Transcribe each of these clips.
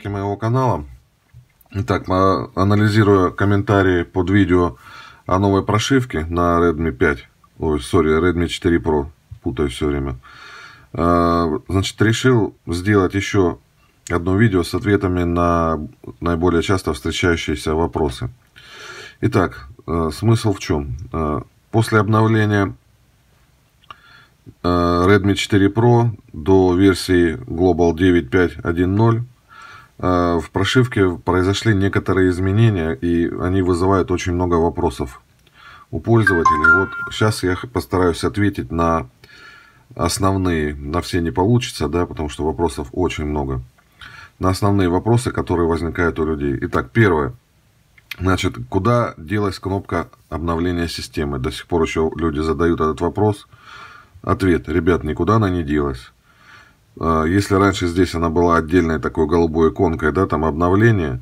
подписчики моего канала. Итак, а, анализируя комментарии под видео о новой прошивке на Redmi 5, ой, сори, Redmi 4 Pro, путаю все время. А, значит, решил сделать еще одно видео с ответами на наиболее часто встречающиеся вопросы. Итак, а, смысл в чем? После обновления Redmi 4 Pro до версии Global 9.5.1.0 а, в прошивке произошли некоторые изменения, и они вызывают очень много вопросов у пользователей. Вот сейчас я постараюсь ответить на основные, на все не получится, да, потому что вопросов очень много. На основные вопросы, которые возникают у людей. Итак, первое. Значит, куда делась кнопка обновления системы? До сих пор еще люди задают этот вопрос. Ответ, ребят, никуда она не делась. А, если раньше здесь она была отдельной такой голубой иконкой, да, там обновление,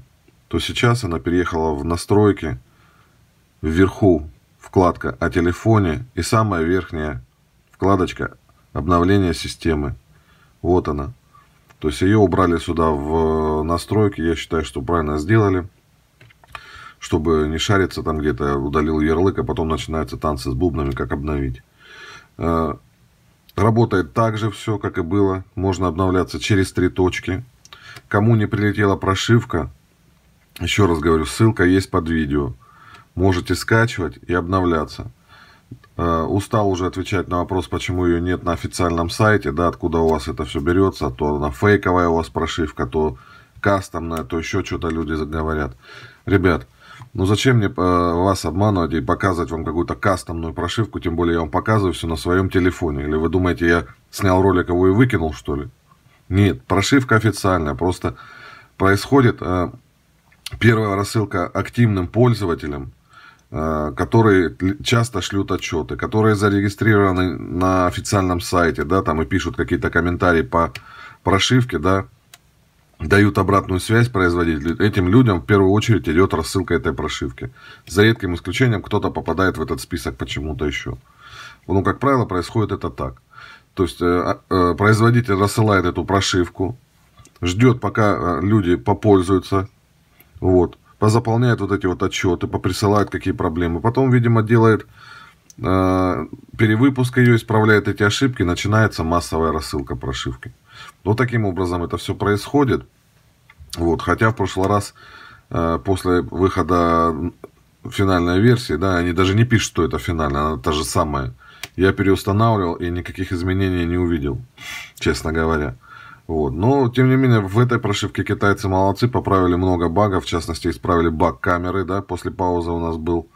то сейчас она переехала в настройки, вверху вкладка о телефоне и самая верхняя вкладочка обновление системы. Вот она. То есть ее убрали сюда в э, настройки, я считаю, что правильно сделали чтобы не шариться там где-то, удалил ярлык, а потом начинаются танцы с бубнами, как обновить. Э, Работает так же все, как и было. Можно обновляться через три точки. Кому не прилетела прошивка, еще раз говорю, ссылка есть под видео. Можете скачивать и обновляться. Э, устал уже отвечать на вопрос, почему ее нет на официальном сайте, да, откуда у вас это все берется, то она фейковая у вас прошивка, то кастомная, то еще что-то люди говорят. Ребят, ну зачем мне э, вас обманывать и показывать вам какую-то кастомную прошивку, тем более я вам показываю все на своем телефоне. Или вы думаете, я снял ролик его а и выкинул, что ли? Нет, прошивка официальная, просто происходит э, первая рассылка активным пользователям, э, которые часто шлют отчеты, которые зарегистрированы на официальном сайте, да, там и пишут какие-то комментарии по прошивке, да, дают обратную связь производителю, этим людям в первую очередь идет рассылка этой прошивки. За редким исключением кто-то попадает в этот список почему-то еще. Ну, как правило, происходит это так. То есть э, а, э, производитель рассылает эту прошивку, ждет, пока э, люди попользуются, вот, позаполняет вот эти вот отчеты, поприсылает какие проблемы. Потом, видимо, делает э, перевыпуск ее, исправляет эти ошибки, начинается массовая рассылка прошивки вот таким образом это все происходит. Вот, хотя в прошлый раз э, после выхода финальной версии, да, они даже не пишут, что это финальная, она та же самая. Я переустанавливал и никаких изменений не увидел, честно говоря. Вот. Но, тем не менее, в этой прошивке китайцы молодцы, поправили много багов, в частности, исправили баг камеры, да, после паузы у нас был,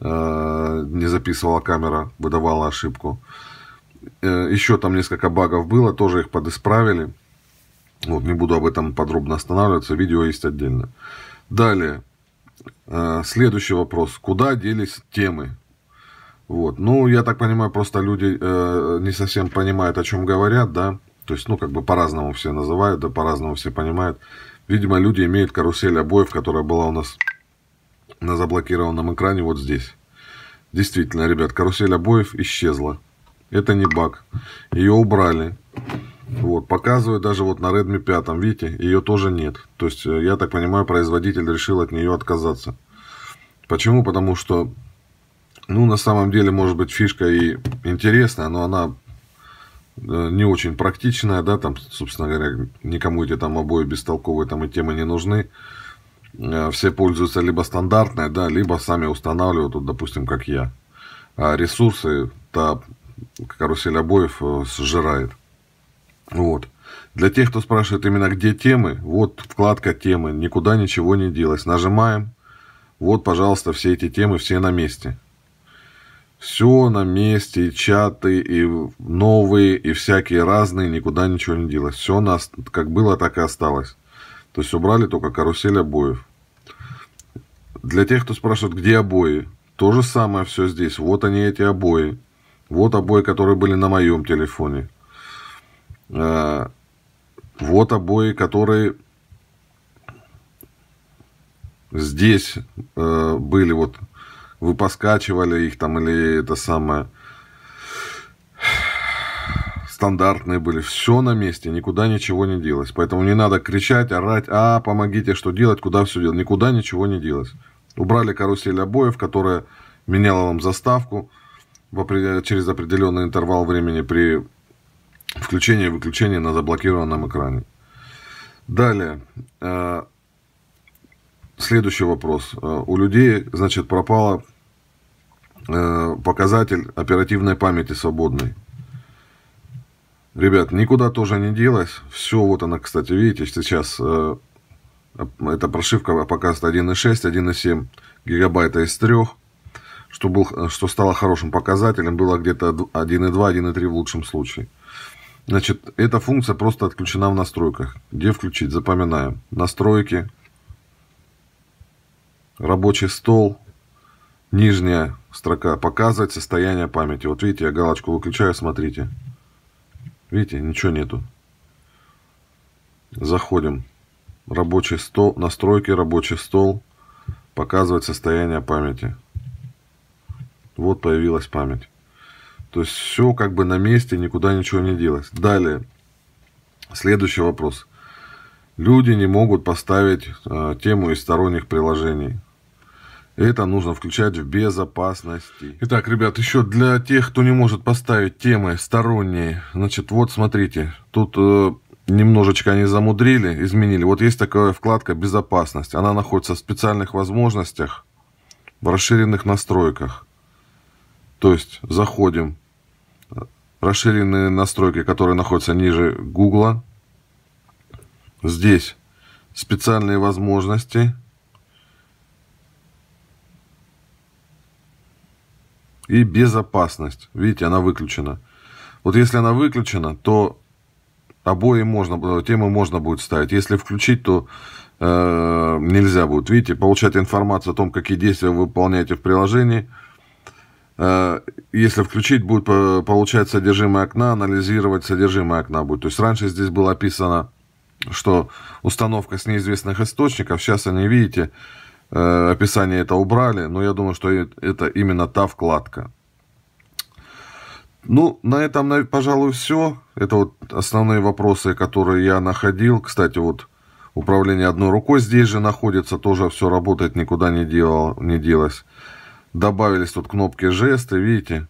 э, не записывала камера, выдавала ошибку. Э, еще там несколько багов было, тоже их подисправили. Вот, не буду об этом подробно останавливаться, видео есть отдельно. Далее, э, следующий вопрос. Куда делись темы? Вот, ну, я так понимаю, просто люди э, не совсем понимают, о чем говорят, да. То есть, ну, как бы по-разному все называют, да, по-разному все понимают. Видимо, люди имеют карусель обоев, которая была у нас на заблокированном экране вот здесь. Действительно, ребят, карусель обоев исчезла. Это не баг. Ее убрали. Вот, показываю даже вот на Redmi 5, видите, ее тоже нет. То есть, э, я так понимаю, производитель решил от нее отказаться. Почему? Потому что, ну, на самом деле, может быть, фишка и интересная, но она э, не очень практичная, да, там, собственно говоря, никому эти там обои бестолковые там и темы не нужны. Э, все пользуются либо стандартной, да, либо сами устанавливают, вот, допустим, как я. А ресурсы-то карусель обоев э, сжирает. Вот. Для тех, кто спрашивает именно где темы, вот вкладка темы, никуда ничего не делось. Нажимаем, вот, пожалуйста, все эти темы, все на месте. Все на месте, и чаты, и новые, и всякие разные, никуда ничего не делось. Все у нас как было, так и осталось. То есть убрали только карусель обоев. Для тех, кто спрашивает, где обои, то же самое все здесь. Вот они, эти обои. Вот обои, которые были на моем телефоне. Э, вот обои, которые здесь э, были. Вот вы поскачивали их там или это самое стандартные были, все на месте, никуда ничего не делось. Поэтому не надо кричать, орать, а, помогите, что делать, куда все делать. Никуда ничего не делось. Убрали карусель обоев, которая меняла вам заставку через определенный интервал времени при включении и выключении на заблокированном экране. Далее. Э, следующий вопрос. Э, у людей, значит, пропала э, показатель оперативной памяти свободной. Ребят, никуда тоже не делась. Все, вот она, кстати, видите, сейчас э, эта прошивка показывает 1,6, 1,7 гигабайта из трех что, был, что стало хорошим показателем, было где-то 1.2, 1.3 в лучшем случае. Значит, эта функция просто отключена в настройках. Где включить? Запоминаем. Настройки. Рабочий стол. Нижняя строка. Показывать состояние памяти. Вот видите, я галочку выключаю, смотрите. Видите, ничего нету. Заходим. Рабочий стол. Настройки, рабочий стол. Показывать состояние памяти. Вот появилась память. То есть все как бы на месте, никуда ничего не делось. Далее, следующий вопрос. Люди не могут поставить э, тему из сторонних приложений. Это нужно включать в безопасности. Итак, ребят, еще для тех, кто не может поставить темы сторонние, значит, вот смотрите, тут э, немножечко они замудрили, изменили. Вот есть такая вкладка «Безопасность». Она находится в специальных возможностях, в расширенных настройках. То есть заходим, расширенные настройки, которые находятся ниже Гугла. Здесь специальные возможности. И безопасность. Видите, она выключена. Вот если она выключена, то обои можно, э, темы можно будет ставить. Если включить, то э, нельзя будет. Видите, получать информацию о том, какие действия вы выполняете в приложении – Э, если включить, будет получать содержимое окна, анализировать содержимое окна будет. То есть раньше здесь было описано, что установка с неизвестных источников. Сейчас они, видите, э, описание это убрали, но я думаю, что это именно та вкладка. Ну, на этом, пожалуй, все. Это вот основные вопросы, которые я находил. Кстати, вот управление одной рукой здесь же находится, тоже все работает, никуда не, делал, не делось. Добавились тут кнопки жесты, видите?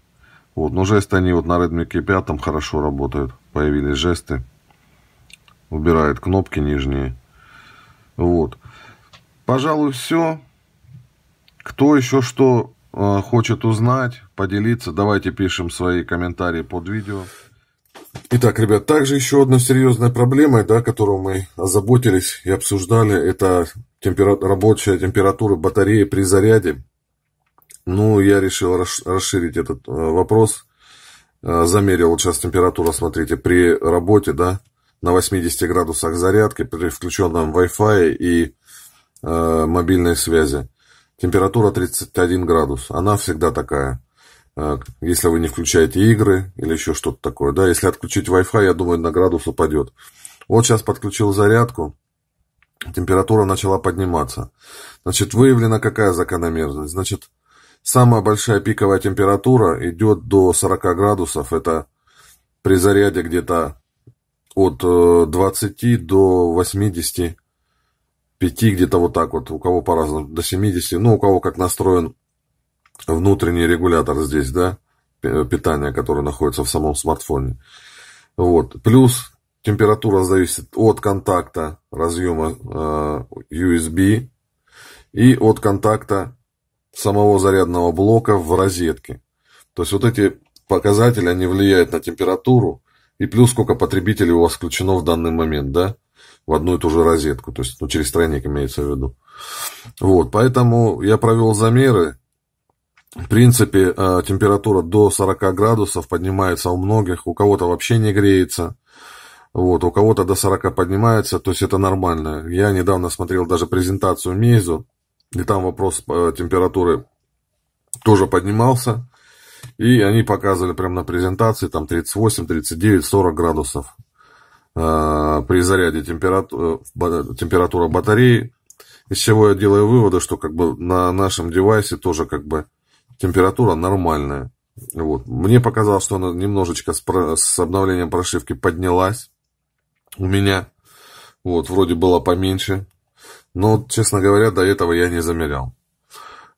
Вот, но жесты они вот на Redmi 5 там хорошо работают. Появились жесты. Убирает кнопки нижние. Вот. Пожалуй, все. Кто еще что э, хочет узнать, поделиться, давайте пишем свои комментарии под видео. Итак, ребят, также еще одна серьезная проблема, да, которую мы озаботились и обсуждали, это температура, рабочая температура батареи при заряде. Ну, я решил расширить этот э, вопрос. Э, замерил вот сейчас температуру, смотрите, при работе, да, на 80 градусах зарядки, при включенном Wi-Fi и э, мобильной связи. Температура 31 градус. Она всегда такая. Э, если вы не включаете игры или еще что-то такое, да, если отключить Wi-Fi, я думаю, на градус упадет. Вот сейчас подключил зарядку, температура начала подниматься. Значит, выявлена какая закономерность? Значит, Самая большая пиковая температура идет до 40 градусов. Это при заряде где-то от 20 э, до 85, где-то вот так вот. У кого по-разному, до 70. Ну, у кого как настроен внутренний регулятор здесь, да, питания, который находится в самом смартфоне. Вот. Плюс температура зависит от контакта разъема э, USB и от контакта самого зарядного блока в розетке. То есть вот эти показатели, они влияют на температуру и плюс сколько потребителей у вас включено в данный момент, да, в одну и ту же розетку, то есть ну, через тройник имеется в виду. Вот, поэтому я провел замеры. В принципе, э, температура до 40 градусов поднимается у многих, у кого-то вообще не греется. Вот, у кого-то до 40 поднимается, то есть это нормально. Я недавно смотрел даже презентацию Мейзу, и там вопрос э, температуры тоже поднимался. И они показывали прямо на презентации там 38, 39, 40 градусов э, при заряде температура, э, температура батареи. Из чего я делаю выводы, что как бы на нашем девайсе тоже как бы температура нормальная. Вот. Мне показалось, что она немножечко с, с обновлением прошивки поднялась у меня. Вот, вроде было поменьше, но, честно говоря, до этого я не замерял.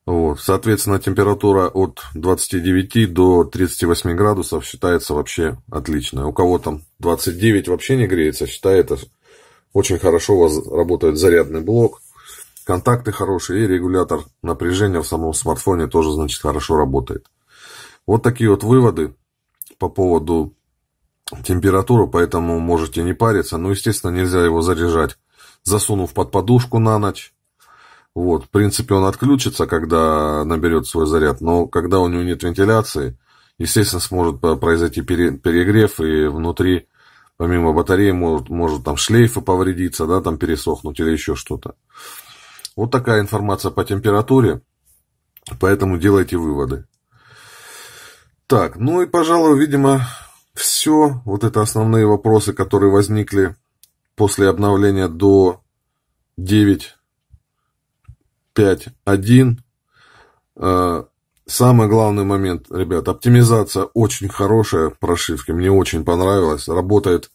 Вот. Соответственно, температура от 29 до 38 градусов считается вообще отличной. У кого там 29 вообще не греется, считается очень хорошо у вас работает зарядный блок, контакты хорошие и регулятор напряжения в самом смартфоне тоже, значит, хорошо работает. Вот такие вот выводы по поводу температуры, поэтому можете не париться. Но, ну, естественно, нельзя его заряжать засунув под подушку на ночь. Вот, в принципе, он отключится, когда наберет свой заряд, но когда у него нет вентиляции, естественно, сможет произойти перегрев, и внутри, помимо батареи, может, может там шлейфы повредиться, да, там пересохнуть или еще что-то. Вот такая информация по температуре, поэтому делайте выводы. Так, ну и, пожалуй, видимо, все. Вот это основные вопросы, которые возникли после обновления до 9.5.1. Э, а, самый главный момент, ребят, оптимизация очень хорошая прошивки, мне очень понравилась, работает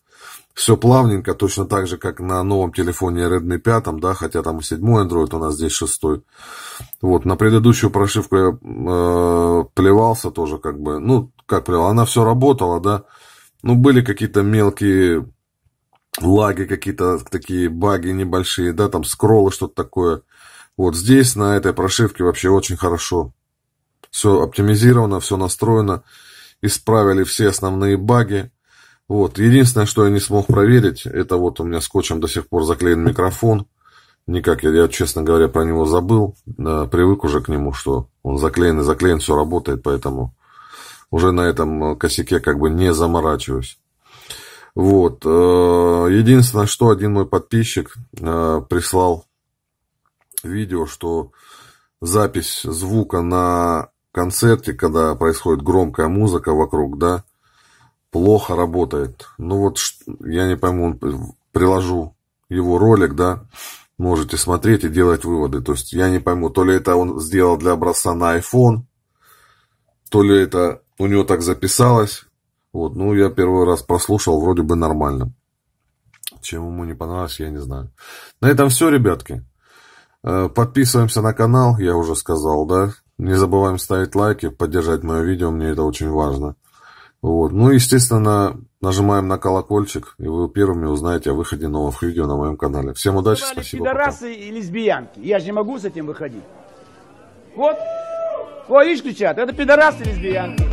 все плавненько, точно так же, как на новом телефоне Redmi 5, да, хотя там и 7 Android, у нас здесь 6. Вот, на предыдущую прошивку я э, плевался тоже, как бы, ну, как плевал, она все работала, да, ну, были какие-то мелкие лаги какие-то, такие баги небольшие, да, там скроллы, что-то такое. Вот здесь на этой прошивке вообще очень хорошо. Все оптимизировано, все настроено. Исправили все основные баги. Вот. Единственное, что я не смог проверить, это вот у меня скотчем до сих пор заклеен микрофон. Никак, я, я честно говоря, про него забыл. Да, привык уже к нему, что он заклеен и заклеен, все работает, поэтому уже на этом косяке как бы не заморачиваюсь. Вот. Э, единственное, что один мой подписчик э, прислал видео, что запись звука на концерте, когда происходит громкая музыка вокруг, да, плохо работает. Ну вот, я не пойму, э, приложу его ролик, да, можете смотреть и делать выводы. То есть я не пойму, то ли это он сделал для образца на iPhone, то ли это у него так записалось, вот, ну, я первый раз прослушал, вроде бы нормально. Чем ему не понравилось, я не знаю. На этом все, ребятки. Э, подписываемся на канал, я уже сказал, да. Не забываем ставить лайки, поддержать мое видео, мне это очень важно. Вот. Ну, естественно, нажимаем на колокольчик, и вы первыми узнаете о выходе новых видео на моем канале. Всем удачи, Сказали, спасибо. Пидорасы и лесбиянки. Я же не могу с этим выходить. Вот. О, видишь, кричат. Это пидорасы и лесбиянки.